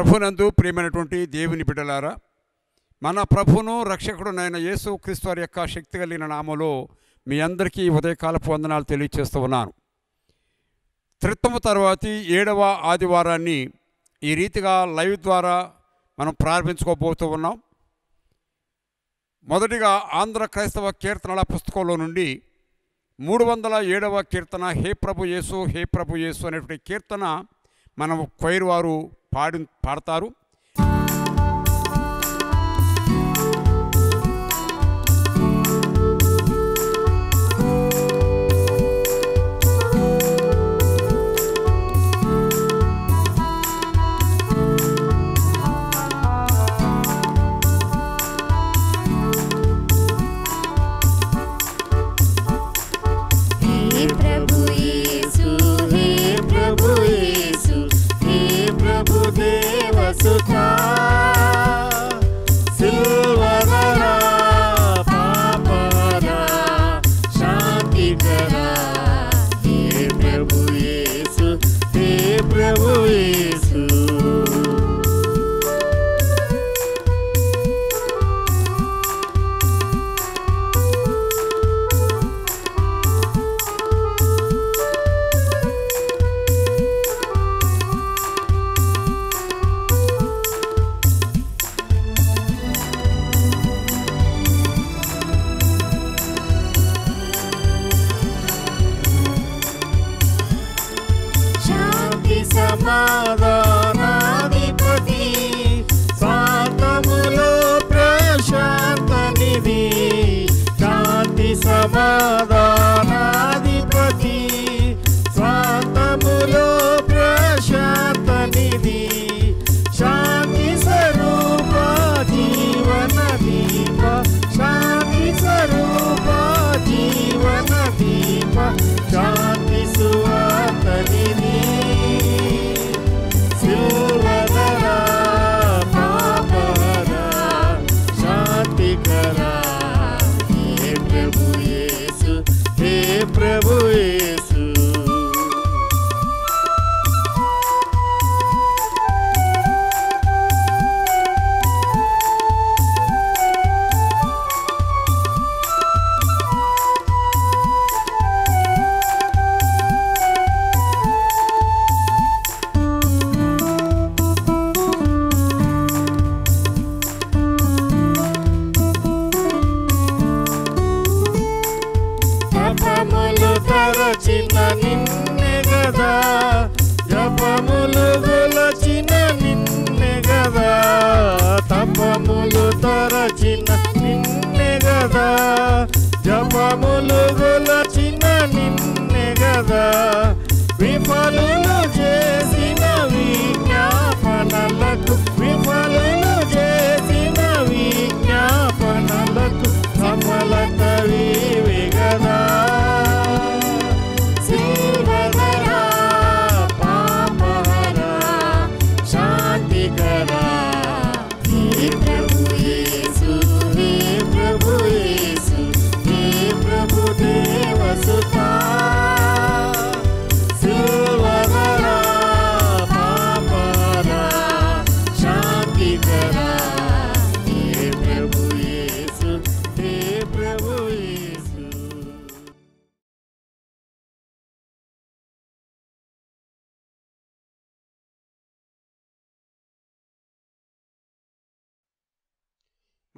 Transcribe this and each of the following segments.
ప్రభునందు ప్రియమైనటువంటి దేవుని బిడ్డలారా మన ప్రభును రక్షకుడునైన యేసు క్రీస్తు వారి యొక్క శక్తి కలిగిన నామలో మీ అందరికీ ఉదయకాలపు వందనాలు తెలియజేస్తూ ఉన్నాను త్రిత్తము తర్వాతి ఏడవ ఆదివారాన్ని ఈ రీతిగా లైవ్ ద్వారా మనం ప్రారంభించుకోబోతూ ఉన్నాం మొదటిగా ఆంధ్ర క్రైస్తవ కీర్తనల పుస్తకంలో నుండి మూడు వందల ఏడవ కీర్తన హే ప్రభు యేసు హే ప్రభు యేసు అనేటువంటి కీర్తన మనం కొయిర్ వారు పాడి పాడతారు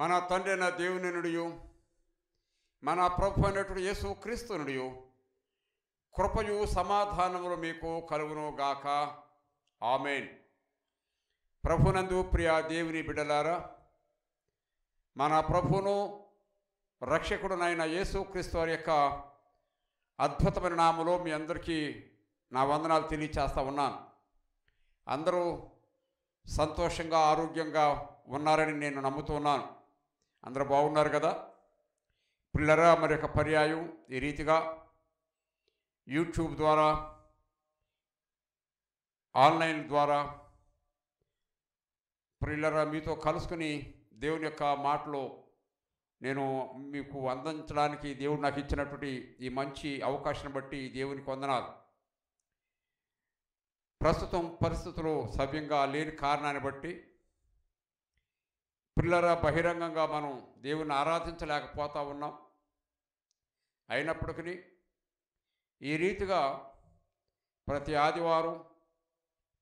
మన తండ్రి అయిన దేవుని నుడియు మన ప్రభు అయినటువంటి యేసు క్రీస్తునుడియు కృపయు సమాధానములు మీకు కలుగును గాక ఆమెన్ ప్రభునందు ప్రియా దేవుని బిడలారా మన ప్రభును రక్షకుడునైన యేసు క్రీస్తు వారి యొక్క అద్భుతమైన నామలో మీ అందరికీ నా వందనాలు తెలియచేస్తా ఉన్నాను అందరూ సంతోషంగా ఆరోగ్యంగా ఉన్నారని నేను నమ్ముతున్నాను అందరూ బాగున్నారు కదా పిల్లరా ఒక పర్యాయం ఈ రీతిగా యూట్యూబ్ ద్వారా ఆన్లైన్ ద్వారా పిల్లరా మీతో కలుసుకుని దేవుని యొక్క మాటలో నేను మీకు అందించడానికి దేవుడు నాకు ఇచ్చినటువంటి ఈ మంచి అవకాశం బట్టి దేవునికి వందనాలు ప్రస్తుతం పరిస్థితులు సభ్యంగా లేని కారణాన్ని బట్టి పిల్లరా బహిరంగంగా మనం దేవుణ్ణి ఆరాధించలేకపోతా ఉన్నాం అయినప్పటికీ ఈ రీతిగా ప్రతి ఆదివారం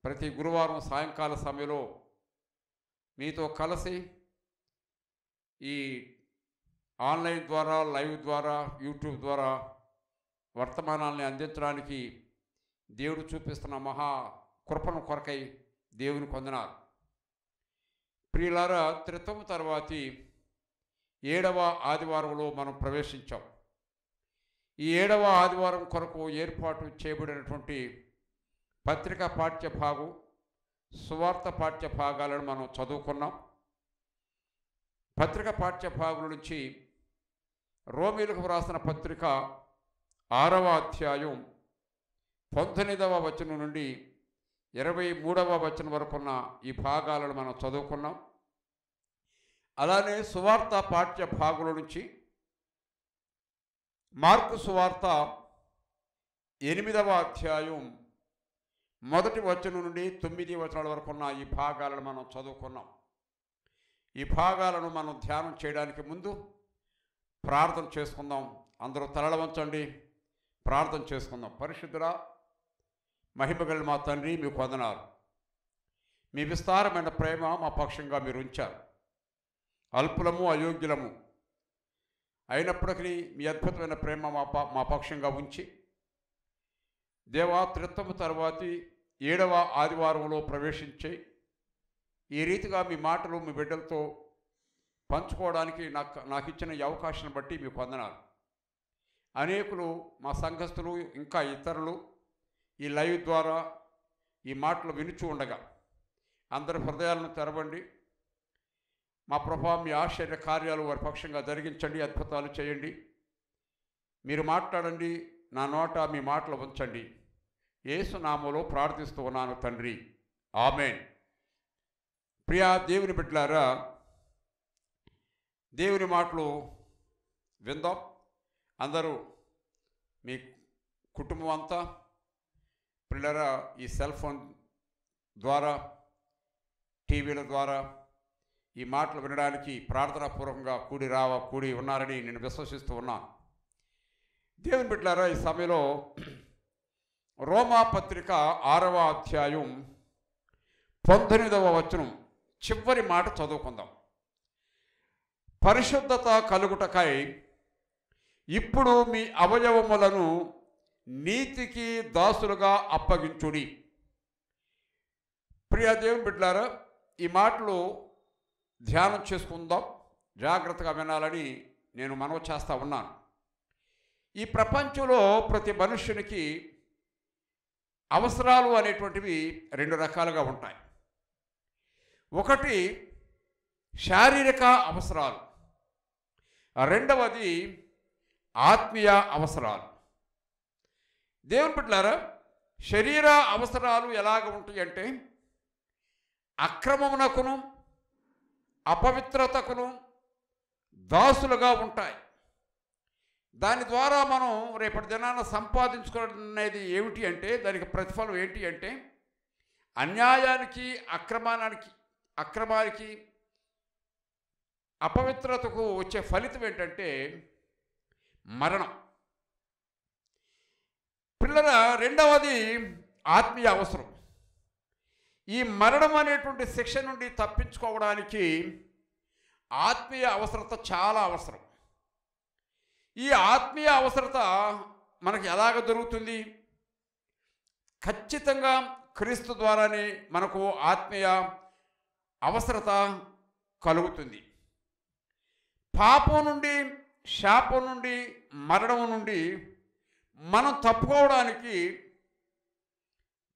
ప్రతి గురువారం సాయంకాల సమయంలో మీతో కలిసి ఈ ఆన్లైన్ ద్వారా లైవ్ ద్వారా యూట్యూబ్ ద్వారా వర్తమానాల్ని అందించడానికి దేవుడు చూపిస్తున్న మహా కృపను కొరకై దేవుని కొందనారు ప్రియులార త్రితం తర్వాతి ఏడవ ఆదివారంలో మనం ప్రవేశించాం ఈ ఏడవ ఆదివారం కొరకు ఏర్పాటు చేయబడినటువంటి పత్రిక పాఠ్య భాగం సువార్త పాఠ్య భాగాలను మనం చదువుకున్నాం పత్రిక పాఠ్య భాగం నుంచి రోమిలకు వ్రాసిన పత్రిక ఆరవ అధ్యాయం పంతొమ్మిదవ వచనం నుండి ఇరవై మూడవ వచనం వరకున్న ఈ భాగాలను మనం చదువుకున్నాం అలానే సువార్త పాఠ్య భాగుల నుంచి మార్కు సువార్త ఎనిమిదవ అధ్యాయం మొదటి వచనం నుండి తొమ్మిది వచనాల వరకు ఉన్న ఈ భాగాలను మనం చదువుకున్నాం ఈ భాగాలను మనం ధ్యానం చేయడానికి ముందు ప్రార్థన చేసుకుందాం అందరూ తలల ప్రార్థన చేసుకుందాం పరిశుద్ధురా మహిమగల మా తండ్రి మీకు వందనాలు మీ విస్తారమైన ప్రేమ మా పక్షంగా మీరు ఉంచారు అల్పులము అయోగ్యులము అయినప్పటికీ మీ అద్భుతమైన ప్రేమ మా మా పక్షంగా ఉంచి దేవా తర్వాత ఏడవ ఆదివారంలో ప్రవేశించి ఈ రీతిగా మీ మాటలు మీ బిడ్డలతో పంచుకోవడానికి నాకు నాకు ఇచ్చిన ఈ అవకాశాన్ని బట్టి మీకు వందనాలు అనేకులు మా సంఘస్థులు ఇంకా ఇతరులు ఈ లైవ్ ద్వారా ఈ మాటలు వినుచు ఉండగా అందరి హృదయాలను తెరవండి మా ప్రభా మీ ఆశ్చర్య కార్యాలు వారి పక్షంగా జరిగించండి అద్భుతాలు చేయండి మీరు మాట్లాడండి నా నోట మీ మాటలు ఉంచండి ఏసునామలో ప్రార్థిస్తూ ఉన్నాను తండ్రి ఆమెన్ ప్రియా దేవుని బిడ్డలారా దేవుని మాటలు విందాం అందరూ మీ కుటుంబం అంతా పిల్లరా ఈ సెల్ ఫోన్ ద్వారా టీవీల ద్వారా ఈ మాటలు వినడానికి ప్రార్థనాపూర్వకంగా కూడి రావ కూడి ఉన్నారని నేను విశ్వసిస్తూ ఉన్నాను దేవుని బిడ్డారా ఈ సమయంలో రోమా పత్రిక ఆరవ అధ్యాయం పంతొమ్మిదవ వచనం చివరి మాట చదువుకుందాం పరిశుద్ధత కలుగుటకై ఇప్పుడు మీ అవయవములను నీతికి దాసులుగా అప్పగించుడి ప్రియాదేవి బిడ్డారా ఈ మాటలు ధ్యానం చేసుకుందాం జాగ్రత్తగా వినాలని నేను మనవ చేస్తూ ఉన్నాను ఈ ప్రపంచంలో ప్రతి మనుష్యునికి అవసరాలు అనేటువంటివి రెండు రకాలుగా ఉంటాయి ఒకటి శారీరక అవసరాలు రెండవది ఆత్మీయ అవసరాలు దేవుని బిడ్డలారా శరీర అవసరాలు ఎలాగ ఉంటాయి అంటే అక్రమమునకును అపవిత్రతకును దాసులుగా ఉంటాయి దాని ద్వారా మనం రేపటి దినాన సంపాదించుకోవడం అనేది ఏమిటి అంటే దానికి ప్రతిఫలం ఏంటి అంటే అన్యాయానికి అక్రమానికి అక్రమానికి అపవిత్రతకు వచ్చే ఫలితం ఏంటంటే మరణం పిల్లల రెండవది ఆత్మీయ అవసరం ఈ మరణం అనేటువంటి శిక్ష నుండి తప్పించుకోవడానికి ఆత్మీయ అవసరత చాలా అవసరం ఈ ఆత్మీయ అవసరత మనకు ఎలాగ దొరుకుతుంది ఖచ్చితంగా క్రీస్తు ద్వారానే మనకు ఆత్మీయ అవసరత కలుగుతుంది పాపం నుండి శాపం నుండి మరణం నుండి మనం తప్పుకోవడానికి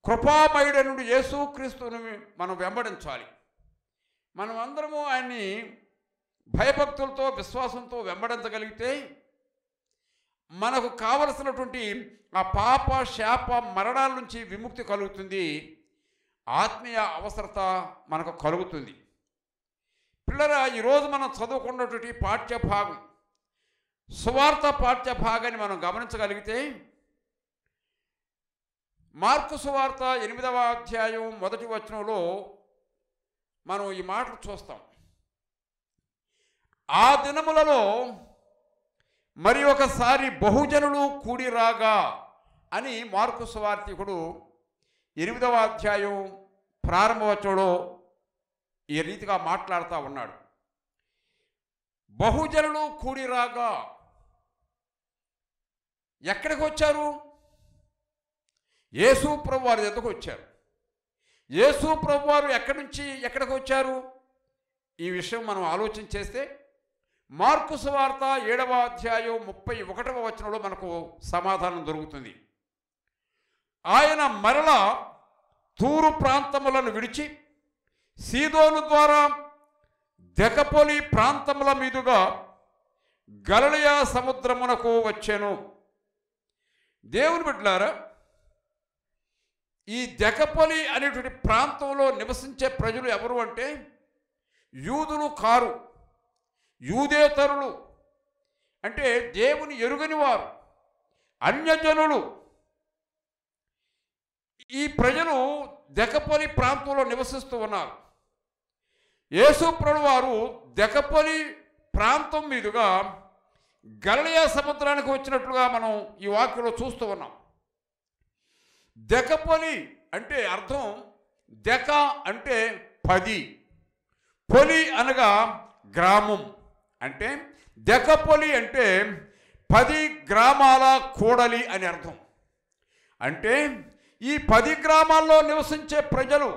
కృపామయుడనుడు యేసుక్రీస్తుని మనం వెంబడించాలి మనం అందరము ఆయన్ని భయభక్తులతో విశ్వాసంతో వెంబడించగలిగితే మనకు కావలసినటువంటి ఆ పాప శాప మరణాల నుంచి విముక్తి కలుగుతుంది ఆత్మీయ అవసరత మనకు కలుగుతుంది పిల్లరా ఈరోజు మనం చదువుకున్నటువంటి పాఠ్య సువార్త పాఠ్య భాగాన్ని మనం గమనించగలిగితే మార్కు సువార్త ఎనిమిదవ అధ్యాయం మొదటి వచనంలో మనం ఈ మాటలు చూస్తాం ఆ దినములలో మరి ఒకసారి బహుజనులు కూడి రాగా అని మార్కు స్వార్థికుడు ఎనిమిదవ అధ్యాయం ప్రారంభవచనంలో ఈ రీతిగా మాట్లాడుతూ ఉన్నాడు బహుజనులు రాగా ఎక్కడికి వచ్చారు యేసు ప్రభు వారి దగ్గరకు వచ్చారు యేసు ప్రభు వారు ఎక్కడి నుంచి ఎక్కడికి వచ్చారు ఈ విషయం మనం ఆలోచన చేస్తే మార్కు సువార్త ఏడవ అధ్యాయం ముప్పై ఒకటవ వచనంలో మనకు సమాధానం దొరుకుతుంది ఆయన మరల తూరు ప్రాంతములను విడిచి సీదోను ద్వారా దెకపోలి ప్రాంతముల మీదుగా గలలియా సముద్రమునకు వచ్చాను దేవుని బిడ్డలారా ఈ దెకపొలి అనేటువంటి ప్రాంతంలో నివసించే ప్రజలు ఎవరు అంటే యూదులు కారు యూదేతరులు అంటే దేవుని ఎరుగని వారు అన్యజనులు ఈ ప్రజలు దెకపొలి ప్రాంతంలో నివసిస్తూ ఉన్నారు యేసుప్రభు వారు దెకపొలి ప్రాంతం మీదుగా గలలియా సముద్రానికి వచ్చినట్లుగా మనం ఈ వాక్యంలో చూస్తూ ఉన్నాం దెకపోలి అంటే అర్థం దెక అంటే పది పొలి అనగా గ్రామం అంటే దెకపొలి అంటే పది గ్రామాల కూడలి అని అర్థం అంటే ఈ పది గ్రామాల్లో నివసించే ప్రజలు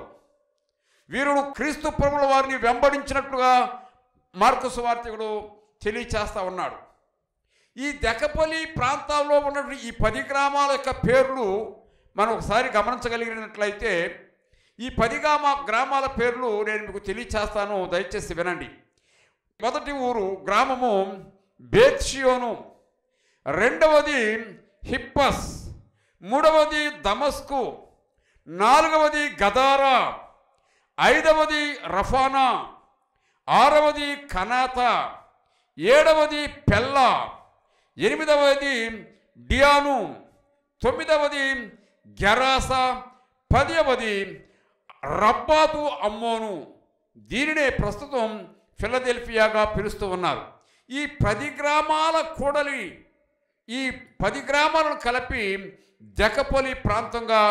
వీరుడు క్రీస్తు ప్రభుల వారిని వెంబడించినట్లుగా మార్కు వార్తకుడు తెలియచేస్తూ ఉన్నాడు ఈ దెక్కపల్లి ప్రాంతాల్లో ఉన్న ఈ పది గ్రామాల యొక్క పేర్లు మనం ఒకసారి గమనించగలిగినట్లయితే ఈ పది గ్రామ గ్రామాల పేర్లు నేను మీకు తెలియచేస్తాను దయచేసి వినండి మొదటి ఊరు గ్రామము బేత్షియోను రెండవది హిప్పస్ మూడవది దమస్కు నాలుగవది గదారా ఐదవది రఫానా ఆరవది కనాత ఏడవది పెల్లా ఎనిమిదవది డియాను తొమ్మిదవది గెరాస పదవది రబ్బాతు అమ్మోను దీనినే ప్రస్తుతం ఫిలదెల్ఫియాగా పిలుస్తూ ఉన్నారు ఈ పది గ్రామాల కూడలి ఈ పది గ్రామాలను కలిపి జకపొలి ప్రాంతంగా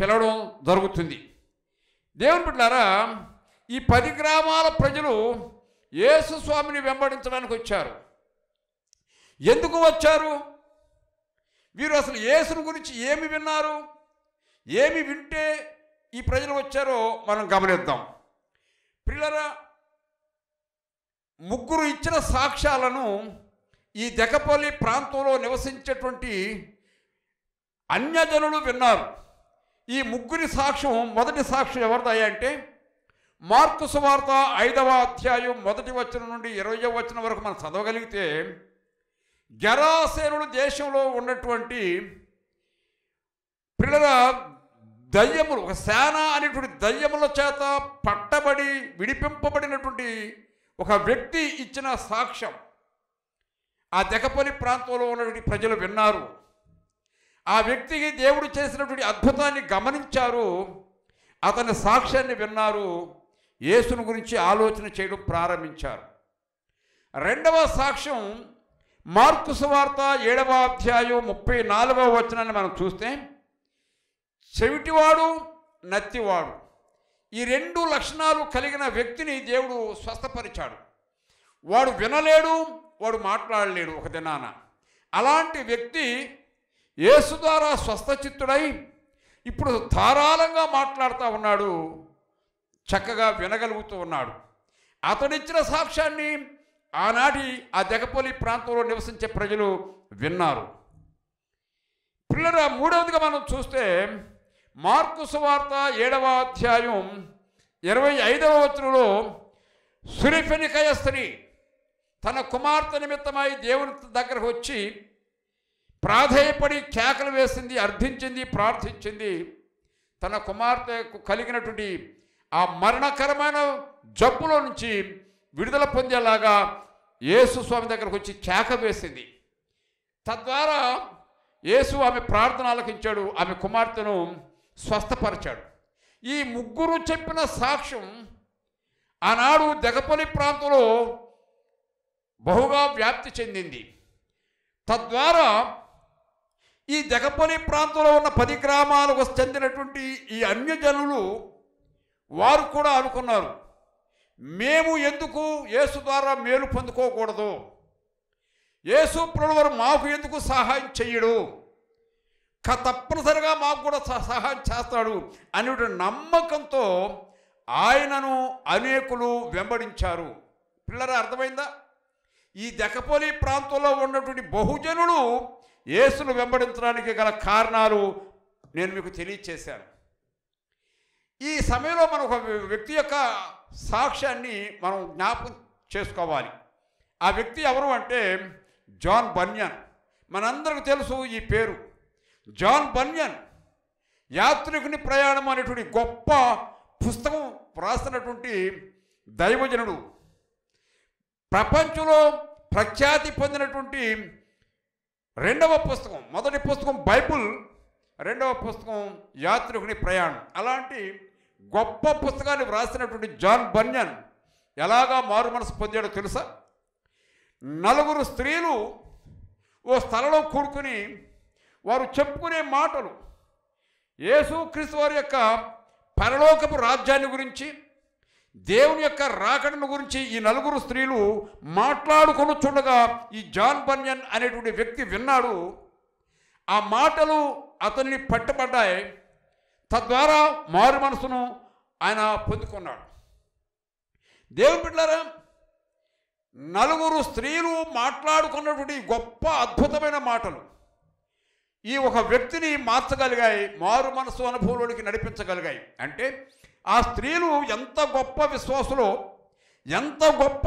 పిలవడం జరుగుతుంది దేవుని బిడ్డారా ఈ పది గ్రామాల ప్రజలు యేసుస్వామిని వెంబడించడానికి వచ్చారు ఎందుకు వచ్చారు వీరు అసలు యేసును గురించి ఏమి విన్నారు ఏమి వింటే ఈ ప్రజలు వచ్చారో మనం గమనిద్దాం పిల్లల ముగ్గురు ఇచ్చిన సాక్ష్యాలను ఈ దెకపల్లి ప్రాంతంలో నివసించేటువంటి అన్యజనులు విన్నారు ఈ ముగ్గురి సాక్ష్యం మొదటి సాక్ష్యం ఎవరిదయ్యా అంటే మార్కు సువార్త ఐదవ అధ్యాయం మొదటి వచనం నుండి ఇరవై వచనం వరకు మనం చదవగలిగితే జరాసేనుడు దేశంలో ఉన్నటువంటి పిల్లల దయ్యములు ఒక సేన అనేటువంటి దయ్యముల చేత పట్టబడి విడిపింపబడినటువంటి ఒక వ్యక్తి ఇచ్చిన సాక్ష్యం ఆ దెకపల్లి ప్రాంతంలో ఉన్నటువంటి ప్రజలు విన్నారు ఆ వ్యక్తికి దేవుడు చేసినటువంటి అద్భుతాన్ని గమనించారు అతని సాక్ష్యాన్ని విన్నారు యేసును గురించి ఆలోచన చేయడం ప్రారంభించారు రెండవ సాక్ష్యం మార్కు సువార్త ఏడవ అధ్యాయం ముప్పై నాలుగవ వచనాన్ని మనం చూస్తే చెవిటివాడు నత్తివాడు ఈ రెండు లక్షణాలు కలిగిన వ్యక్తిని దేవుడు స్వస్థపరిచాడు వాడు వినలేడు వాడు మాట్లాడలేడు ఒక దినాన అలాంటి వ్యక్తి యేసు ద్వారా స్వస్థచిత్తుడై ఇప్పుడు ధారాళంగా మాట్లాడుతూ ఉన్నాడు చక్కగా వినగలుగుతూ ఉన్నాడు అతడిచ్చిన సాక్ష్యాన్ని ఆనాటి ఆ దెగపోలి ప్రాంతంలో నివసించే ప్రజలు విన్నారు పిల్లల మూడవదిగా మనం చూస్తే మార్కు సువార్త ఏడవ అధ్యాయం ఇరవై ఐదవ వచనంలో సురిఫెనికయ స్త్రీ తన కుమార్తె నిమిత్తమై దేవుని దగ్గరకు వచ్చి ప్రాధేయపడి కేకలు వేసింది అర్థించింది ప్రార్థించింది తన కుమార్తెకు కలిగినటువంటి ఆ మరణకరమైన జబ్బులో నుంచి విడుదల పొందేలాగా యేసు స్వామి దగ్గరకు వచ్చి చేక వేసింది తద్వారా యేసు ఆమె ప్రార్థన ఆలకించాడు ఆమె కుమార్తెను స్వస్థపరిచాడు ఈ ముగ్గురు చెప్పిన సాక్ష్యం ఆనాడు దెగపల్లి ప్రాంతంలో బహుగా వ్యాప్తి చెందింది తద్వారా ఈ దెగపల్లి ప్రాంతంలో ఉన్న పది గ్రామాలకు చెందినటువంటి ఈ అన్యజనులు వారు కూడా అనుకున్నారు మేము ఎందుకు యేసు ద్వారా మేలు పొందుకోకూడదు యేసు ప్రభువారు మాకు ఎందుకు సహాయం చెయ్యడు తప్పనిసరిగా మాకు కూడా సహాయం చేస్తాడు అనే నమ్మకంతో ఆయనను అనేకులు వెంబడించారు పిల్లర అర్థమైందా ఈ దెకపోలి ప్రాంతంలో ఉన్నటువంటి బహుజనులు యేసును వెంబడించడానికి గల కారణాలు నేను మీకు తెలియచేశాను ఈ సమయంలో మనం ఒక వ్యక్తి యొక్క సాక్ష్యాన్ని మనం జ్ఞాపకం చేసుకోవాలి ఆ వ్యక్తి ఎవరు అంటే జాన్ బన్యన్ మనందరికీ తెలుసు ఈ పేరు జాన్ బన్యన్ యాత్రికుని ప్రయాణం అనేటువంటి గొప్ప పుస్తకం వ్రాసినటువంటి దైవజనుడు ప్రపంచంలో ప్రఖ్యాతి పొందినటువంటి రెండవ పుస్తకం మొదటి పుస్తకం బైబుల్ రెండవ పుస్తకం యాత్రికుని ప్రయాణం అలాంటి గొప్ప పుస్తకాన్ని వ్రాసినటువంటి జాన్ బన్యన్ ఎలాగా మారు మనసు పొందాడో తెలుసా నలుగురు స్త్రీలు ఓ స్థలంలో కూడుకుని వారు చెప్పుకునే మాటలు యేసు క్రీస్తు వారి యొక్క పరలోకపు రాజ్యాన్ని గురించి దేవుని యొక్క రాకడను గురించి ఈ నలుగురు స్త్రీలు మాట్లాడుకొని చూడగా ఈ జాన్ బన్యన్ అనేటువంటి వ్యక్తి విన్నాడు ఆ మాటలు అతన్ని పట్టుబడ్డాయి తద్వారా మారు మనసును ఆయన పొందుకున్నాడు దేవుని బిడ్డారా నలుగురు స్త్రీలు మాట్లాడుకున్నటువంటి గొప్ప అద్భుతమైన మాటలు ఈ ఒక వ్యక్తిని మార్చగలిగాయి మారు మనసు అనుభవంలోనికి నడిపించగలిగాయి అంటే ఆ స్త్రీలు ఎంత గొప్ప విశ్వాసులో ఎంత గొప్ప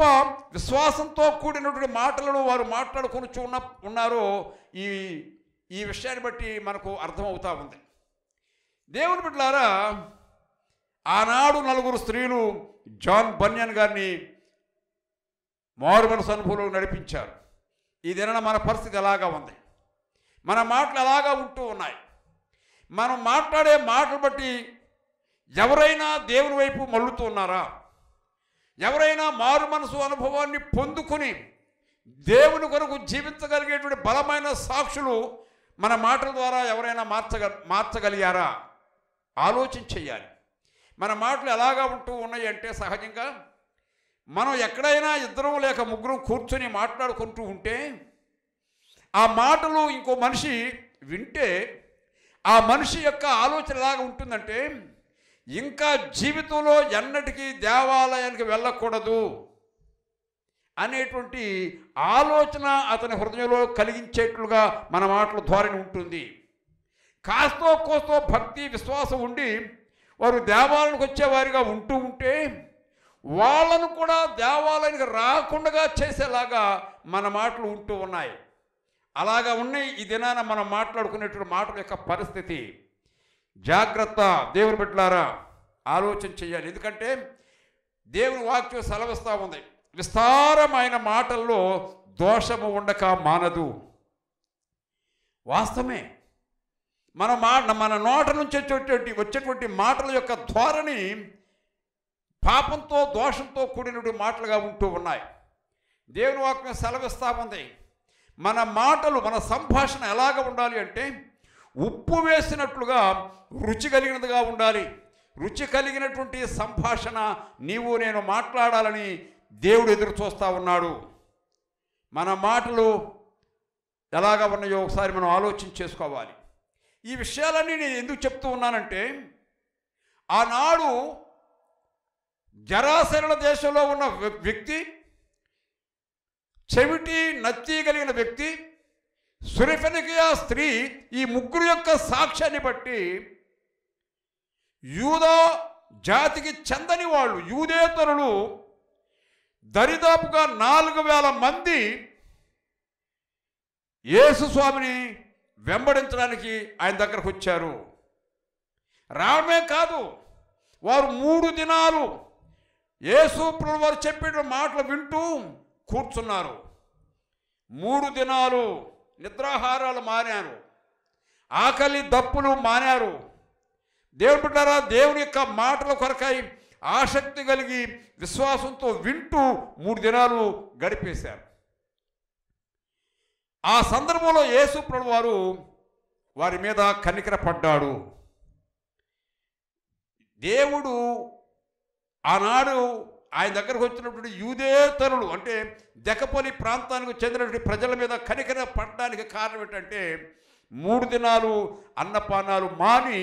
విశ్వాసంతో కూడినటువంటి మాటలను వారు మాట్లాడుకొని చూ ఉన్నారో ఈ ఈ విషయాన్ని బట్టి మనకు అర్థమవుతా ఉంది దేవుని బిడ్డలారా ఆనాడు నలుగురు స్త్రీలు జాన్ బన్యన్ గారిని మారు మనసు అనుభవంలో నడిపించారు ఈ దిన మన పరిస్థితి ఎలాగా ఉంది మన మాటలు ఎలాగా ఉంటూ ఉన్నాయి మనం మాట్లాడే మాటలు బట్టి ఎవరైనా దేవుని వైపు మళ్ళుతున్నారా ఎవరైనా మారు మనసు అనుభవాన్ని పొందుకుని దేవుని కొరకు జీవించగలిగేటువంటి బలమైన సాక్షులు మన మాటల ద్వారా ఎవరైనా మార్చగ మార్చగలిగారా ఆలోచన చేయాలి మన మాటలు ఎలాగా ఉంటూ ఉన్నాయి అంటే సహజంగా మనం ఎక్కడైనా ఇద్దరం లేక ముగ్గురం కూర్చొని మాట్లాడుకుంటూ ఉంటే ఆ మాటలు ఇంకో మనిషి వింటే ఆ మనిషి యొక్క ఆలోచన ఎలాగా ఉంటుందంటే ఇంకా జీవితంలో ఎన్నటికీ దేవాలయానికి వెళ్ళకూడదు అనేటువంటి ఆలోచన అతని హృదయంలో కలిగించేట్లుగా మన మాటల ధోరణి ఉంటుంది కాస్తో కోస్తో భక్తి విశ్వాసం ఉండి వారు దేవాలయానికి వచ్చేవారిగా ఉంటూ ఉంటే వాళ్ళను కూడా దేవాలయానికి రాకుండా చేసేలాగా మన మాటలు ఉంటూ ఉన్నాయి అలాగా ఉన్నాయి ఈ దినాన మనం మాట్లాడుకునేటువంటి మాటల యొక్క పరిస్థితి జాగ్రత్త దేవుని బిడ్డలారా ఆలోచన చేయాలి ఎందుకంటే దేవుని వాక్యం సెలవిస్తూ ఉంది విస్తారమైన మాటల్లో దోషము ఉండక మానదు వాస్తవమే మన మా మన నోట నుంచి వచ్చేటువంటి వచ్చేటువంటి మాటల యొక్క ధోరణి పాపంతో దోషంతో కూడినటువంటి మాటలుగా ఉంటూ ఉన్నాయి దేవుని వాక్యం సెలవిస్తా ఉంది మన మాటలు మన సంభాషణ ఎలాగ ఉండాలి అంటే ఉప్పు వేసినట్లుగా రుచి కలిగినదిగా ఉండాలి రుచి కలిగినటువంటి సంభాషణ నీవు నేను మాట్లాడాలని దేవుడు ఎదురు చూస్తూ ఉన్నాడు మన మాటలు ఎలాగ ఉన్నాయో ఒకసారి మనం ఆలోచన చేసుకోవాలి ఈ విషయాలన్నీ నేను ఎందుకు చెప్తూ ఉన్నానంటే ఆనాడు జరాశరణ దేశంలో ఉన్న వ్యక్తి చెవిటి నత్తి కలిగిన వ్యక్తి సురఫనికియా స్త్రీ ఈ ముగ్గురు యొక్క సాక్ష్యాన్ని బట్టి యూదా జాతికి చెందని వాళ్ళు యూదేతరులు దరిదాపుగా నాలుగు వేల మంది స్వామిని వెంబడించడానికి ఆయన దగ్గరకు వచ్చారు రావడమే కాదు వారు మూడు దినాలు ఏసూపులు వారు చెప్పిన మాటలు వింటూ కూర్చున్నారు మూడు దినాలు నిద్రాహారాలు మానారు ఆకలి దప్పులు మానారు దేవుని బిడ్డారా దేవుని యొక్క మాటల కొరకై ఆసక్తి కలిగి విశ్వాసంతో వింటూ మూడు దినాలు గడిపేశారు ఆ సందర్భంలో యేసు ప్రభు వారు వారి మీద కనికరపడ్డాడు దేవుడు ఆనాడు ఆయన దగ్గరకు వచ్చినటువంటి యూదేతరులు అంటే దెకపోని ప్రాంతానికి చెందినటువంటి ప్రజల మీద కనికర పడడానికి కారణం ఏంటంటే మూడు దినాలు అన్నపానాలు మాని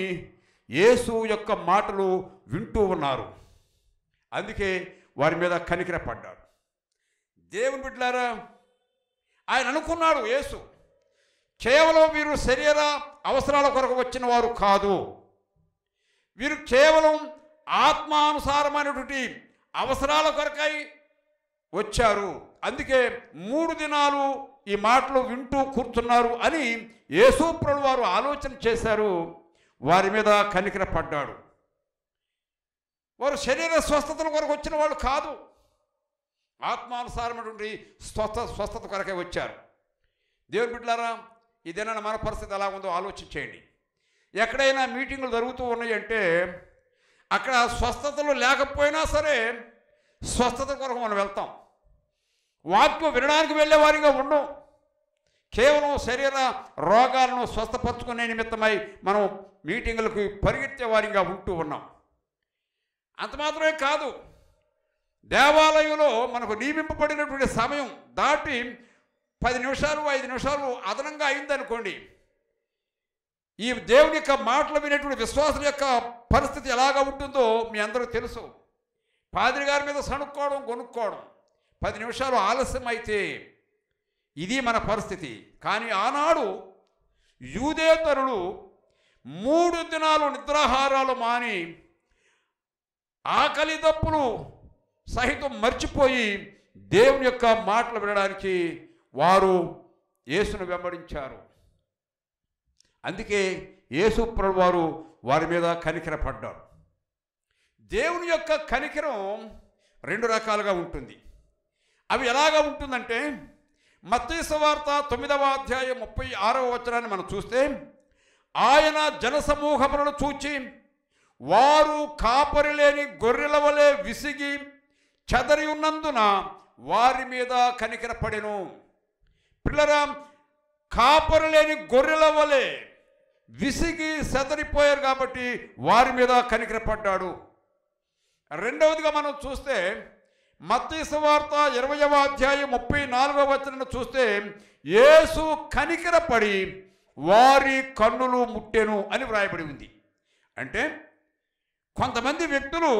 యేసు యొక్క మాటలు వింటూ ఉన్నారు అందుకే వారి మీద కనికర పడ్డాడు దేవుని బిడ్డారా ఆయన అనుకున్నాడు యేసు కేవలం వీరు శరీర అవసరాల కొరకు వచ్చిన వారు కాదు వీరు కేవలం ఆత్మానుసారమైనటువంటి అవసరాల కొరకై వచ్చారు అందుకే మూడు దినాలు ఈ మాటలు వింటూ కూర్చున్నారు అని యేసూప్రలు వారు ఆలోచన చేశారు వారి మీద కనికర పడ్డాడు వారు శరీర స్వస్థతల కొరకు వచ్చిన వాళ్ళు కాదు ఆత్మానుసారమైనటువంటి స్వస్థ స్వస్థత కొరకే వచ్చారు దేవుని బిడ్డలారా ఇదేనా మన పరిస్థితి ఎలా ఉందో ఆలోచించేయండి ఎక్కడైనా మీటింగులు జరుగుతూ ఉన్నాయంటే అక్కడ స్వస్థతలు లేకపోయినా సరే స్వస్థత కొరకు మనం వెళ్తాం వాక్యం వినడానికి వెళ్ళేవారిగా ఉండం కేవలం శరీర రోగాలను స్వస్థపరచుకునే నిమిత్తమై మనం మీటింగులకు పరిగెత్తే వారిగా ఉంటూ ఉన్నాం అంత మాత్రమే కాదు దేవాలయంలో మనకు నియమింపబడినటువంటి సమయం దాటి పది నిమిషాలు ఐదు నిమిషాలు అదనంగా అయిందనుకోండి ఈ దేవుని యొక్క మాటలు వినేటువంటి విశ్వాసం యొక్క పరిస్థితి ఎలాగ ఉంటుందో మీ అందరూ తెలుసు పాదిరి గారి మీద సణుక్కోవడం కొనుక్కోవడం పది నిమిషాలు ఆలస్యం అయితే ఇది మన పరిస్థితి కానీ ఆనాడు యూదేతరులు మూడు దినాలు నిద్రాహారాలు మాని ఆకలి దప్పులు సహితం మర్చిపోయి దేవుని యొక్క మాటలు వినడానికి వారు యేసును వెంబడించారు అందుకే యేసు వారు వారి మీద కనికరపడ్డారు దేవుని యొక్క కనికరం రెండు రకాలుగా ఉంటుంది అవి ఎలాగా ఉంటుందంటే మత్స్య వార్త తొమ్మిదవ అధ్యాయం ముప్పై ఆరవ వచనాన్ని మనం చూస్తే ఆయన జనసమూహములను చూచి వారు కాపరి లేని గొర్రెల వలె విసిగి చదరి ఉన్నందున వారి మీద కనికరపడెను పిల్లరా కాపరు లేని గొర్రెల వలె విసిగి సదరిపోయారు కాబట్టి వారి మీద కనికరపడ్డాడు రెండవదిగా మనం చూస్తే మత్స్యవార్త ఇరవయవ అధ్యాయం ముప్పై నాలుగవ వచ్చిన చూస్తే యేసు కనికరపడి వారి కన్నులు ముట్టెను అని వ్రాయబడి ఉంది అంటే కొంతమంది వ్యక్తులు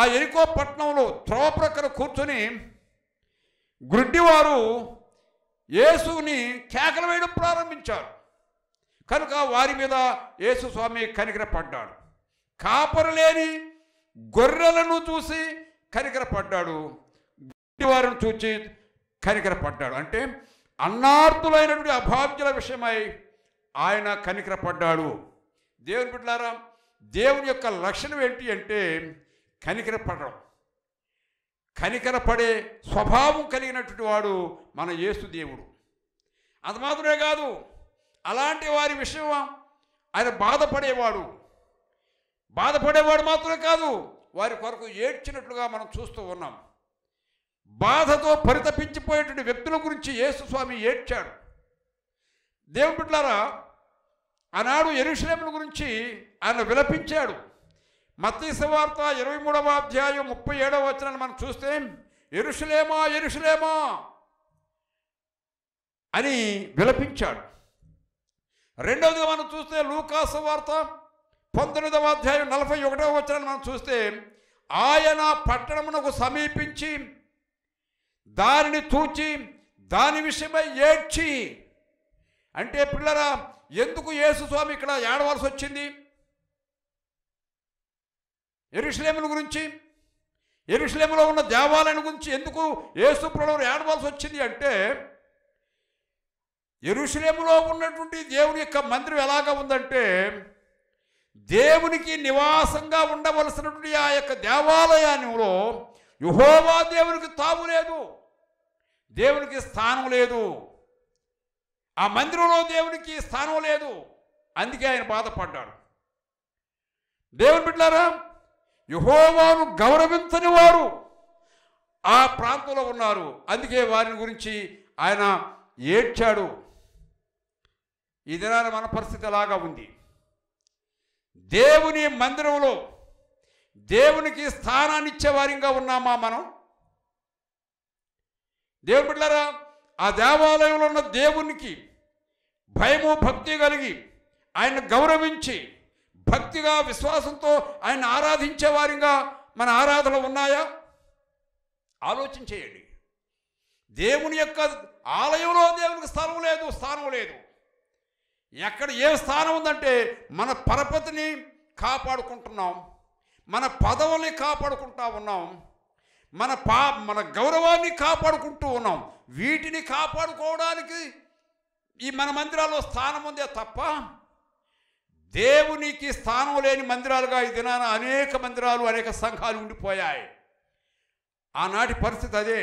ఆ ఎరికో పట్టణంలో త్రోవ ప్రక్కన కూర్చొని గుడ్డివారు యేసుని కేకలు వేయడం ప్రారంభించారు కనుక వారి మీద యేసు స్వామి కనికరపడ్డాడు కాపరు లేని గొర్రెలను చూసి కనికరపడ్డాడు గుడ్డివారిని చూచి కనికరపడ్డాడు అంటే అన్నార్థులైనటువంటి అభావ్యుల విషయమై ఆయన కనికరపడ్డాడు దేవుని బిడ్డారా దేవుని యొక్క లక్షణం ఏంటి అంటే పడడం కనికర పడే స్వభావం కలిగినటువంటి వాడు మన యేసు దేవుడు అంత మాత్రమే కాదు అలాంటి వారి విషయం ఆయన బాధపడేవాడు బాధపడేవాడు మాత్రమే కాదు వారి కొరకు ఏడ్చినట్లుగా మనం చూస్తూ ఉన్నాం బాధతో పరితపించిపోయేటువంటి వ్యక్తుల గురించి యేసు స్వామి ఏడ్చాడు దేవుని ఆనాడు ఎరుషలేముల గురించి ఆయన విలపించాడు మత్స్యవార్త ఇరవై మూడవ అధ్యాయం ముప్పై ఏడవ వచ్చిన మనం చూస్తే ఎరుషులేమా ఎరుషులేమా అని విలపించాడు రెండవదిగా మనం చూస్తే లూకాసు వార్త పంతొమ్మిదవ అధ్యాయం నలభై ఒకటవ వచనాన్ని మనం చూస్తే ఆయన పట్టణమునకు సమీపించి దానిని తూచి దాని విషయమై ఏడ్చి అంటే పిల్లరా ఎందుకు యేసు స్వామి ఇక్కడ ఏడవలసి వచ్చింది ఎరుషులేముల గురించి ఎరుషులేములో ఉన్న దేవాలయం గురించి ఎందుకు యేసు ప్రభువు ఏడవలసి వచ్చింది అంటే ఎరుషులేములో ఉన్నటువంటి దేవుని యొక్క మందిరం ఎలాగా ఉందంటే దేవునికి నివాసంగా ఉండవలసినటువంటి ఆ యొక్క దేవాలయంలో యుహోవా దేవునికి తాము లేదు దేవునికి స్థానం లేదు ఆ మందిరంలో దేవునికి స్థానం లేదు అందుకే ఆయన బాధపడ్డాడు దేవుని బిడ్డారా యహోవాను గౌరవించని వారు ఆ ప్రాంతంలో ఉన్నారు అందుకే వారిని గురించి ఆయన ఏడ్చాడు ఈ దినాన మన పరిస్థితి అలాగా ఉంది దేవుని మందిరంలో దేవునికి స్థానాన్ని ఇచ్చేవారిగా ఉన్నామా మనం దేవుని బిడ్డారా ఆ దేవాలయంలో ఉన్న దేవునికి భయము భక్తి కలిగి ఆయన గౌరవించి భక్తిగా విశ్వాసంతో ఆయన ఆరాధించే వారిగా మన ఆరాధనలు ఉన్నాయా ఆలోచన చేయండి దేవుని యొక్క ఆలయంలో దేవునికి స్థలం లేదు స్థానం లేదు ఎక్కడ ఏ స్థానం ఉందంటే మన పరపతిని కాపాడుకుంటున్నాం మన పదవుల్ని కాపాడుకుంటా ఉన్నాం మన పా మన గౌరవాన్ని కాపాడుకుంటూ ఉన్నాం వీటిని కాపాడుకోవడానికి ఈ మన మందిరాల్లో స్థానం ఉందే తప్ప దేవునికి స్థానం లేని మందిరాలుగా ఈ దినాన అనేక మందిరాలు అనేక సంఘాలు ఉండిపోయాయి ఆనాటి పరిస్థితి అదే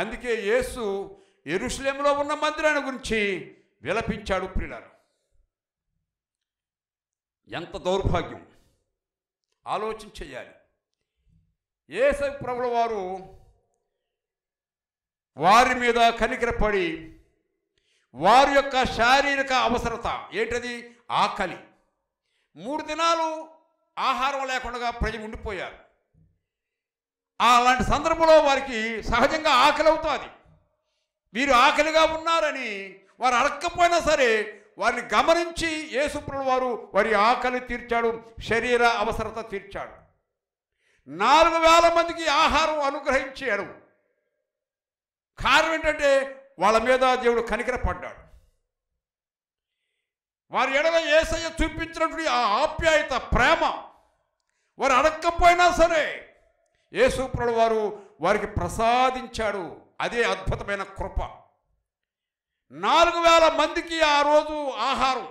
అందుకే యేసు ఎరుషులేంలో ఉన్న మందిరాన్ని గురించి విలపించాడు ప్రియులారు ఎంత దౌర్భాగ్యం ఆలోచన చేయాలి ఏసై ప్రభుల వారు వారి మీద కనికరపడి వారి యొక్క శారీరక అవసరత ఏంటది ఆకలి మూడు దినాలు ఆహారం లేకుండా ప్రజలు ఉండిపోయారు అలాంటి సందర్భంలో వారికి సహజంగా ఆకలి అవుతుంది వీరు ఆకలిగా ఉన్నారని వారు అడగకపోయినా సరే వారిని గమనించి యేసుప్రుడు వారు వారి ఆకలి తీర్చాడు శరీర అవసరత తీర్చాడు నాలుగు వేల మందికి ఆహారం అనుగ్రహించాడు కారణం ఏంటంటే వాళ్ళ మీద దేవుడు కనికరపడ్డాడు వారి ఎడల ఏసయ్య చూపించినటువంటి ఆ ఆప్యాయత ప్రేమ వారు అడగకపోయినా సరే యేసు వారు వారికి ప్రసాదించాడు అదే అద్భుతమైన కృప నాలుగు వేల మందికి ఆ రోజు ఆహారం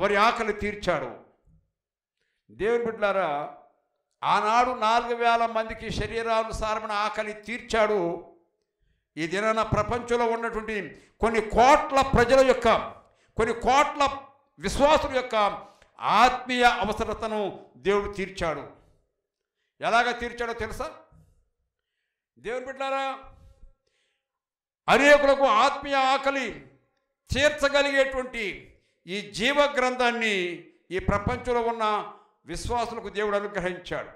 వారి ఆకలి తీర్చాడు దేవుని బిడ్డారా ఆనాడు నాలుగు వేల మందికి శరీరానుసారమైన ఆకలి తీర్చాడు ఈ దిన ప్రపంచంలో ఉన్నటువంటి కొన్ని కోట్ల ప్రజల యొక్క కొన్ని కోట్ల విశ్వాసుల యొక్క ఆత్మీయ అవసరతను దేవుడు తీర్చాడు ఎలాగ తీర్చాడో తెలుసా దేవుని పెట్టారా అనేకులకు ఆత్మీయ ఆకలి తీర్చగలిగేటువంటి ఈ జీవ గ్రంథాన్ని ఈ ప్రపంచంలో ఉన్న విశ్వాసులకు దేవుడు అనుగ్రహించాడు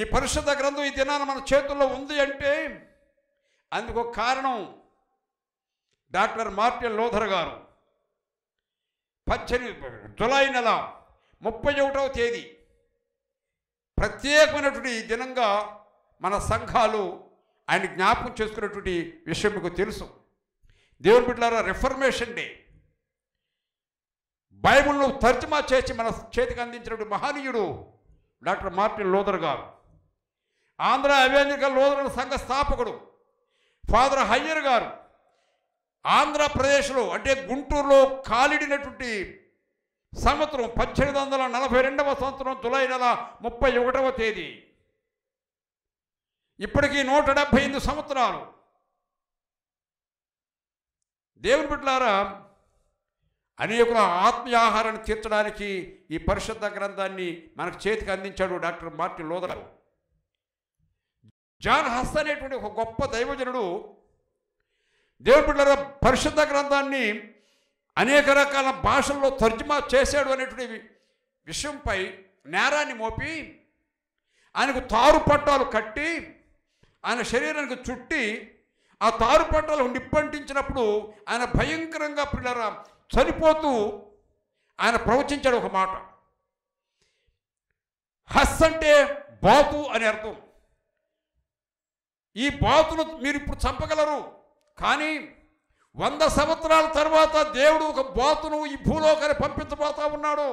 ఈ పరిశుద్ధ గ్రంథం ఈ దినాన మన చేతుల్లో ఉంది అంటే అందుకు కారణం డాక్టర్ మార్టిన్ లోధర్ గారు పద్దెనిమిది జులై నెల ముప్పై ఒకటవ తేదీ ప్రత్యేకమైనటువంటి దినంగా మన సంఘాలు ఆయన జ్ఞాపకం చేసుకున్నటువంటి విషయం మీకు తెలుసు దేవుని బిడ్డలారా రిఫర్మేషన్ డే బైబిల్ను తర్జుమా చేసి మన చేతికి అందించినటువంటి మహనీయుడు డాక్టర్ మార్టిన్ లోదర్ గారు ఆంధ్ర అవేంద్రిక లోదర్ సంఘ స్థాపకుడు ఫాదర్ హయ్యర్ గారు ఆంధ్రప్రదేశ్లో అంటే గుంటూరులో కాలిడినటువంటి సంవత్సరం పద్దెనిమిది వందల నలభై రెండవ సంవత్సరం జులై నెల ముప్పై ఒకటవ తేదీ ఇప్పటికీ నూట డెబ్భై ఎనిమిది సంవత్సరాలు దేవుని బిడ్డలారా అనేకుల ఆత్మీయాహారాన్ని తీర్చడానికి ఈ పరిశుద్ధ గ్రంథాన్ని మనకు చేతికి అందించాడు డాక్టర్ మార్టిన్ లోదరావు జాన్ హస్త అనేటువంటి ఒక గొప్ప దైవజనుడు దేవుడు పరిశుద్ధ గ్రంథాన్ని అనేక రకాల భాషల్లో తర్జుమా చేశాడు అనేటువంటి విషయంపై నేరాన్ని మోపి ఆయనకు తారు పట్టాలు కట్టి ఆయన శరీరానికి చుట్టి ఆ తారు పట్టాలు నిప్పంటించినప్పుడు ఆయన భయంకరంగా పిల్లరా చనిపోతూ ఆయన ప్రవచించాడు ఒక మాట హస్ అంటే బాతు అని అర్థం ఈ బాతును మీరు ఇప్పుడు చంపగలరు కానీ వంద సంవత్సరాల తర్వాత దేవుడు ఒక బాతును ఈ భూలోకాన్ని పంపించబోతా ఉన్నాడు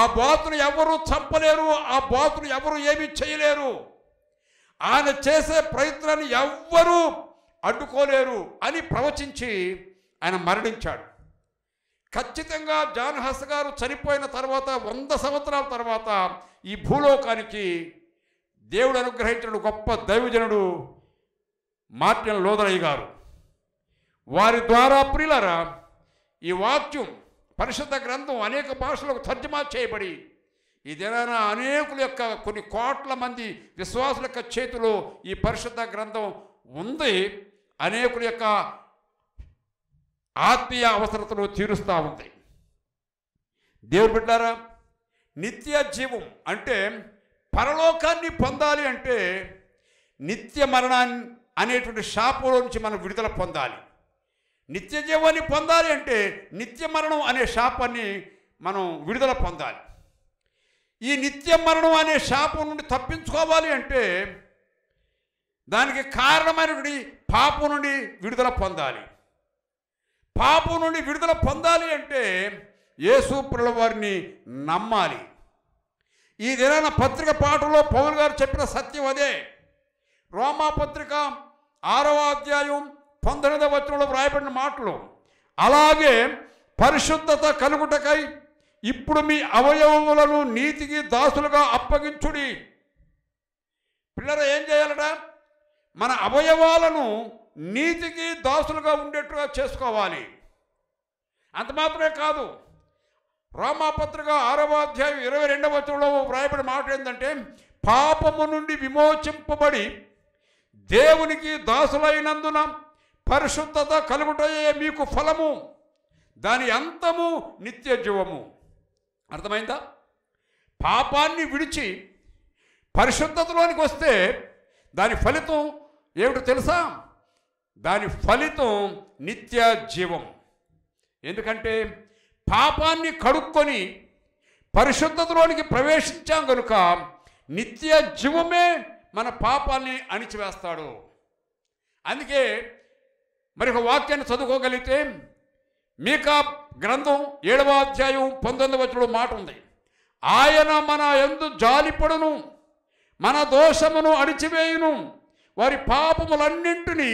ఆ బాతును ఎవరు చంపలేరు ఆ బాతును ఎవరు ఏమీ చేయలేరు ఆయన చేసే ప్రయత్నాన్ని ఎవ్వరూ అడ్డుకోలేరు అని ప్రవచించి ఆయన మరణించాడు ఖచ్చితంగా జాన్ గారు చనిపోయిన తర్వాత వంద సంవత్సరాల తర్వాత ఈ భూలోకానికి దేవుడు అనుగ్రహించిన గొప్ప దైవజనుడు మార్టిన్ లోదరయ్య గారు వారి ద్వారా ప్రిలరా ఈ వాక్యం పరిశుద్ధ గ్రంథం అనేక భాషలకు తర్జమా చేయబడి ఈ దినాన అనేకుల యొక్క కొన్ని కోట్ల మంది విశ్వాసుల యొక్క చేతిలో ఈ పరిశుద్ధ గ్రంథం ఉంది అనేకుల యొక్క ఆత్మీయ అవసరతలు తీరుస్తూ ఉంది దేవుడు బిడ్డారా నిత్య జీవం అంటే పరలోకాన్ని పొందాలి అంటే నిత్య మరణాన్ని అనేటువంటి షాపులో నుంచి మనం విడుదల పొందాలి నిత్య జీవాన్ని పొందాలి అంటే నిత్య మరణం అనే శాపాన్ని మనం విడుదల పొందాలి ఈ నిత్య మరణం అనే శాపం నుండి తప్పించుకోవాలి అంటే దానికి కారణమైనటువంటి పాపం నుండి విడుదల పొందాలి పాపం నుండి విడుదల పొందాలి అంటే యేసు వారిని నమ్మాలి ఈ దినాన పత్రిక పాటలో పౌల్ గారు చెప్పిన సత్యం అదే పత్రిక ఆరవ అధ్యాయం పంతొమ్మిదవ వచనంలో వ్రాయబడిన మాటలు అలాగే పరిశుద్ధత కలుగుటకై ఇప్పుడు మీ అవయవములను నీతికి దాసులుగా అప్పగించుడి పిల్లర ఏం చేయాలట మన అవయవాలను నీతికి దాసులుగా ఉండేట్టుగా చేసుకోవాలి అంత మాత్రమే కాదు రామాపత్రిక ఆరవ అధ్యాయం ఇరవై రెండవ వచనంలో వ్రాయబడి మాట ఏంటంటే పాపము నుండి విమోచింపబడి దేవునికి దాసులైనందున పరిశుద్ధత కలుగుటయే మీకు ఫలము దాని అంతము నిత్య జీవము అర్థమైందా పాపాన్ని విడిచి పరిశుద్ధతలోనికి వస్తే దాని ఫలితం ఏమిటో తెలుసా దాని ఫలితం నిత్య జీవం ఎందుకంటే పాపాన్ని కడుక్కొని పరిశుద్ధతలోనికి ప్రవేశించాం కనుక నిత్య జీవమే మన పాపాన్ని అణిచివేస్తాడు అందుకే మరి ఒక వాక్యాన్ని చదువుకోగలిగితే మీకా గ్రంథం ఏడవ అధ్యాయం పంతొమ్మిది వచ్చిన మాట ఉంది ఆయన మన ఎందు జాలిపడును మన దోషమును అణిచివేయును వారి పాపములన్నింటినీ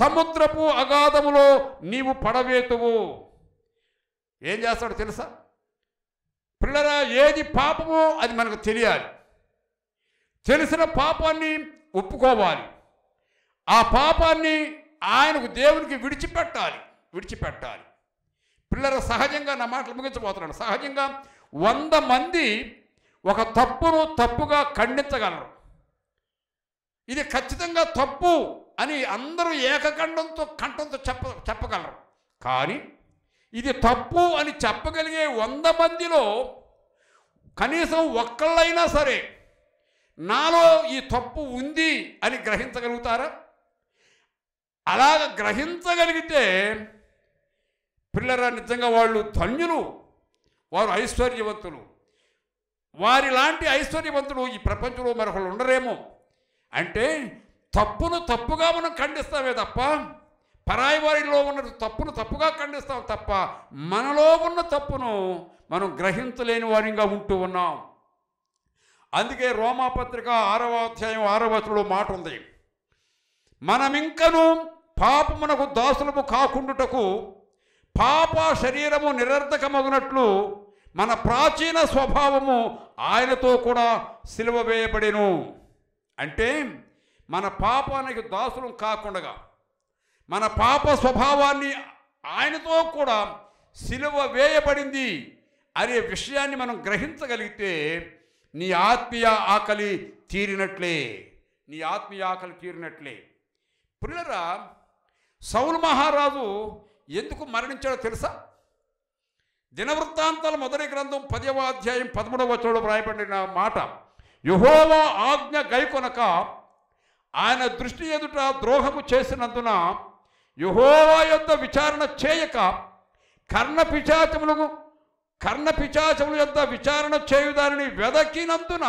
సముద్రపు అగాధములో నీవు పడవేతువు ఏం చేస్తాడు తెలుసా పిల్లరా ఏది పాపమో అది మనకు తెలియాలి తెలిసిన పాపాన్ని ఒప్పుకోవాలి ఆ పాపాన్ని ఆయనకు దేవునికి విడిచిపెట్టాలి విడిచిపెట్టాలి పిల్లలు సహజంగా నా మాటలు ముగించబోతున్నాను సహజంగా వంద మంది ఒక తప్పును తప్పుగా ఖండించగలరు ఇది ఖచ్చితంగా తప్పు అని అందరూ ఏకఖండంతో కంఠంతో చెప్ప చెప్పగలరు కానీ ఇది తప్పు అని చెప్పగలిగే వంద మందిలో కనీసం ఒక్కళ్ళైనా సరే నాలో ఈ తప్పు ఉంది అని గ్రహించగలుగుతారా అలాగ గ్రహించగలిగితే పిల్లరా నిజంగా వాళ్ళు ధన్యులు వారు ఐశ్వర్యవంతులు వారి లాంటి ఐశ్వర్యవంతులు ఈ ప్రపంచంలో మరొకరు ఉండరేమో అంటే తప్పును తప్పుగా మనం ఖండిస్తామే తప్ప పరాయి వారిలో ఉన్న తప్పును తప్పుగా ఖండిస్తాం తప్ప మనలో ఉన్న తప్పును మనం గ్రహించలేని వారిగా ఉంటూ ఉన్నాం అందుకే రోమాపత్రిక ఆరవ అధ్యాయం ఆరవ మాట ఉంది మనమింకను పాపమునకు దాసులము కాకుండుటకు పాప శరీరము నిరర్థకమగునట్లు మన ప్రాచీన స్వభావము ఆయనతో కూడా సిలువ వేయబడేను అంటే మన పాపానికి దాసులం కాకుండా మన పాప స్వభావాన్ని ఆయనతో కూడా సిలువ వేయబడింది అనే విషయాన్ని మనం గ్రహించగలిగితే నీ ఆత్మీయ ఆకలి తీరినట్లే నీ ఆత్మీయ ఆకలి తీరినట్లే పుల్లరా సౌలు మహారాజు ఎందుకు మరణించాడో తెలుసా దినవృత్తాంతాల మొదటి గ్రంథం పదవ అధ్యాయం పదమూడవ వచ్చంలో వ్రాయబడిన మాట యుహోవా ఆజ్ఞ గైకొనక ఆయన దృష్టి ఎదుట ద్రోహము చేసినందున యుహోవా యొక్క విచారణ చేయక కర్ణ పిచాచములకు కర్ణ పిచాచముల యొక్క విచారణ చేయుదానిని వెదకినందున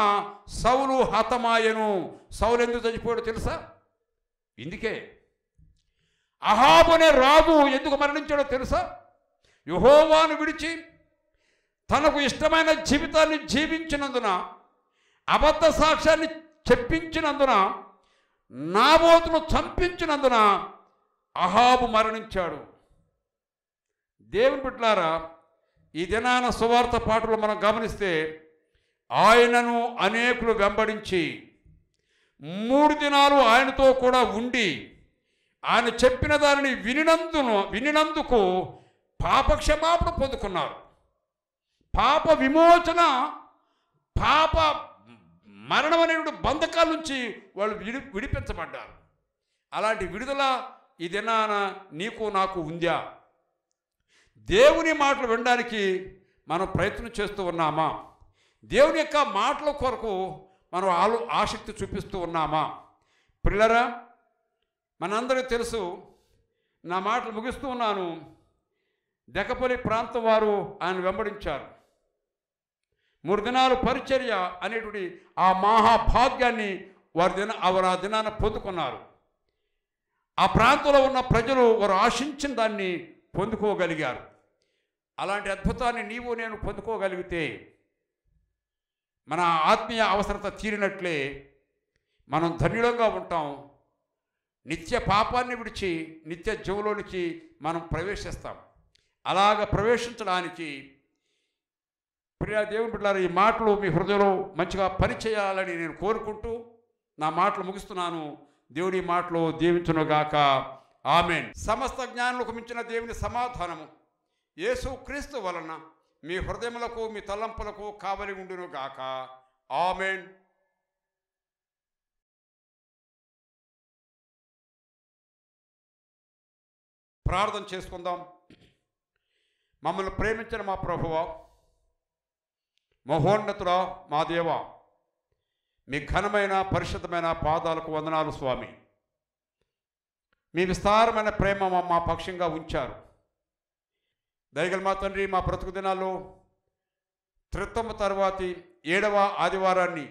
సౌలు హతమాయను సౌలు ఎందుకు చచ్చిపోయాడు తెలుసా ఇందుకే అహాబునే రాజు ఎందుకు మరణించాడో తెలుసా యుహోవాను విడిచి తనకు ఇష్టమైన జీవితాన్ని జీవించినందున అబద్ధ సాక్ష్యాన్ని చెప్పించినందున నాబోతును చంపించినందున అహాబు మరణించాడు దేవుని పుట్లారా ఈ దినాన సువార్త పాటలు మనం గమనిస్తే ఆయనను అనేకులు వెంబడించి మూడు దినాలు ఆయనతో కూడా ఉండి ఆయన చెప్పిన దానిని వినినందును వినినందుకు పాపక్షమాపణ పొందుకున్నారు పాప విమోచన పాప మరణం అనేటువంటి బంధకాల నుంచి వాళ్ళు విడి విడిపించబడ్డారు అలాంటి విడుదల ఈ దినాన నీకు నాకు ఉందా దేవుని మాటలు వినడానికి మనం ప్రయత్నం చేస్తూ ఉన్నామా దేవుని యొక్క మాటల కొరకు మనం ఆలో ఆసక్తి చూపిస్తూ ఉన్నామా పిల్లరా మనందరికీ తెలుసు నా మాటలు ముగిస్తూ ఉన్నాను దెకపల్లి ప్రాంతం వారు ఆయన వెంబడించారు మూడు దినాలు పరిచర్య అనేటువంటి ఆ మహాభాగ్యాన్ని వారి దిన వారు ఆ దినాన్ని పొందుకున్నారు ఆ ప్రాంతంలో ఉన్న ప్రజలు వారు ఆశించిన దాన్ని పొందుకోగలిగారు అలాంటి అద్భుతాన్ని నీవు నేను పొందుకోగలిగితే మన ఆత్మీయ అవసరత తీరినట్లే మనం ధన్యులంగా ఉంటాం నిత్య పాపాన్ని విడిచి నిత్య జీవులోనికి మనం ప్రవేశిస్తాం అలాగ ప్రవేశించడానికి ప్రియా దేవుని బిడ్డారు ఈ మాటలు మీ హృదయంలో మంచిగా పనిచేయాలని నేను కోరుకుంటూ నా మాటలు ముగిస్తున్నాను దేవుని మాటలు దీవించునుగాక ఆమెన్ సమస్త జ్ఞానులకు మించిన దేవుని సమాధానము యేసు క్రీస్తు వలన మీ హృదయములకు మీ తలంపులకు కావలి ఉండునుగాక ఆమెన్ ప్రార్థన చేసుకుందాం మమ్మల్ని ప్రేమించిన మా ప్రభువ మహోన్నతుడ మా దేవ మీ ఘనమైన పరిశుద్ధమైన పాదాలకు వందనాలు స్వామి మీ విస్తారమైన ప్రేమ మా పక్షంగా ఉంచారు దయగల మా తండ్రి మా బ్రతుకు దినాల్లో త్రితమ తర్వాతి ఏడవ ఆదివారాన్ని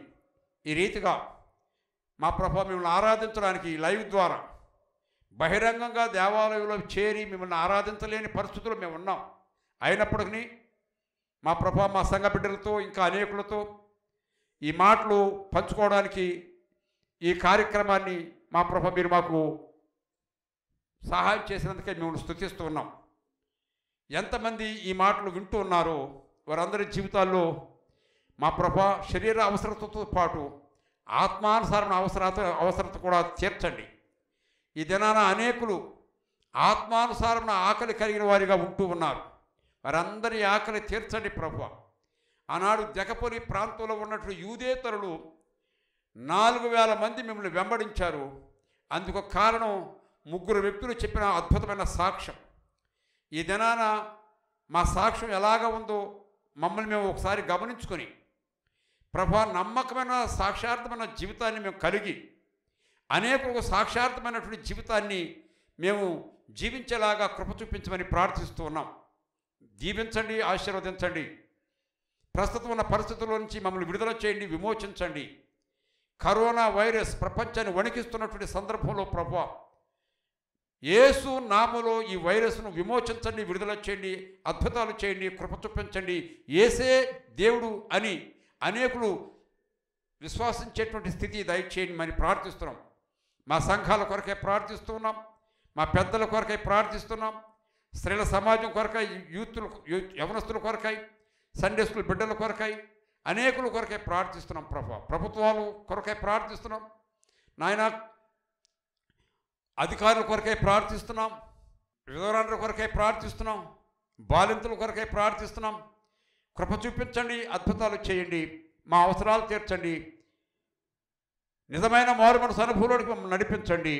ఈ రీతిగా మా ప్రభావ మిమ్మల్ని ఆరాధించడానికి లైవ్ ద్వారా బహిరంగంగా దేవాలయంలో చేరి మిమ్మల్ని ఆరాధించలేని పరిస్థితులు మేము ఉన్నాం అయినప్పటికీ మా ప్రభా మా సంఘ బిడ్డలతో ఇంకా అనేకులతో ఈ మాటలు పంచుకోవడానికి ఈ కార్యక్రమాన్ని మా ప్రభ మీరు మాకు సహాయం చేసినందుకే మేము స్థుతిస్తూ ఉన్నాం ఎంతమంది ఈ మాటలు వింటూ ఉన్నారో వారందరి జీవితాల్లో మా ప్రభ శరీర అవసరతతో పాటు ఆత్మానుసారణ అవసరత అవసరత కూడా తీర్చండి ఈ దినాన అనేకులు ఆత్మానుసారమున ఆకలి కలిగిన వారిగా ఉంటూ ఉన్నారు వారందరి ఆకలి తీర్చండి ప్రభు ఆనాడు జగపురి ప్రాంతంలో ఉన్నట్లు యూదేతరులు నాలుగు వేల మంది మిమ్మల్ని వెంబడించారు అందుకు కారణం ముగ్గురు వ్యక్తులు చెప్పిన అద్భుతమైన సాక్ష్యం ఈ దినాన మా సాక్ష్యం ఎలాగ ఉందో మమ్మల్ని మేము ఒకసారి గమనించుకొని ప్రభా నమ్మకమైన సాక్షార్థమైన జీవితాన్ని మేము కలిగి అనేకులకు సాక్షార్థమైనటువంటి జీవితాన్ని మేము జీవించేలాగా కృప చూపించమని ప్రార్థిస్తూ ఉన్నాం దీవించండి ఆశీర్వదించండి ప్రస్తుతం ఉన్న పరిస్థితుల నుంచి మమ్మల్ని విడుదల చేయండి విమోచించండి కరోనా వైరస్ ప్రపంచాన్ని వణికిస్తున్నటువంటి సందర్భంలో ప్రభా ఏసు నామలో ఈ వైరస్ను విమోచించండి విడుదల చేయండి అద్భుతాలు చేయండి కృప చూపించండి ఏసే దేవుడు అని అనేకులు విశ్వాసించేటువంటి స్థితి దయచేయండి మరి ప్రార్థిస్తున్నాం మా సంఘాల కొరకే ప్రార్థిస్తున్నాం మా పెద్దల కొరకై ప్రార్థిస్తున్నాం స్త్రీల సమాజం కొరకై యూత్ల యవనస్తుల కొరకై సండే స్కూల్ బిడ్డల కొరకై అనేకుల కొరకై ప్రార్థిస్తున్నాం ప్రభు ప్రభుత్వాలు కొరకై ప్రార్థిస్తున్నాం నాయన అధికారుల కొరకై ప్రార్థిస్తున్నాం విధవరాండ్రుల కొరకై ప్రార్థిస్తున్నాం బాలింతల కొరకై ప్రార్థిస్తున్నాం కృప చూపించండి అద్భుతాలు చేయండి మా అవసరాలు తీర్చండి నిజమైన మారు మనసు అనుభవంలోకి నడిపించండి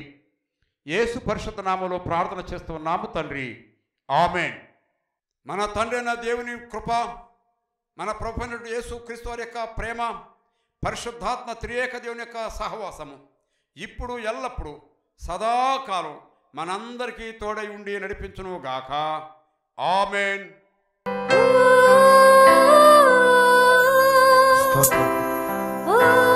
యేసు పరిషత్ నామంలో ప్రార్థన చేస్తున్నాము తండ్రి ఆమె మన తండ్రి అయిన దేవుని కృప మన ప్రభుత్వ యేసు క్రీస్తు వారి యొక్క ప్రేమ పరిశుద్ధాత్మ త్రియేక దేవుని యొక్క సహవాసము ఇప్పుడు ఎల్లప్పుడూ సదాకాలం మనందరికీ తోడై ఉండి నడిపించును గాక ఆమెన్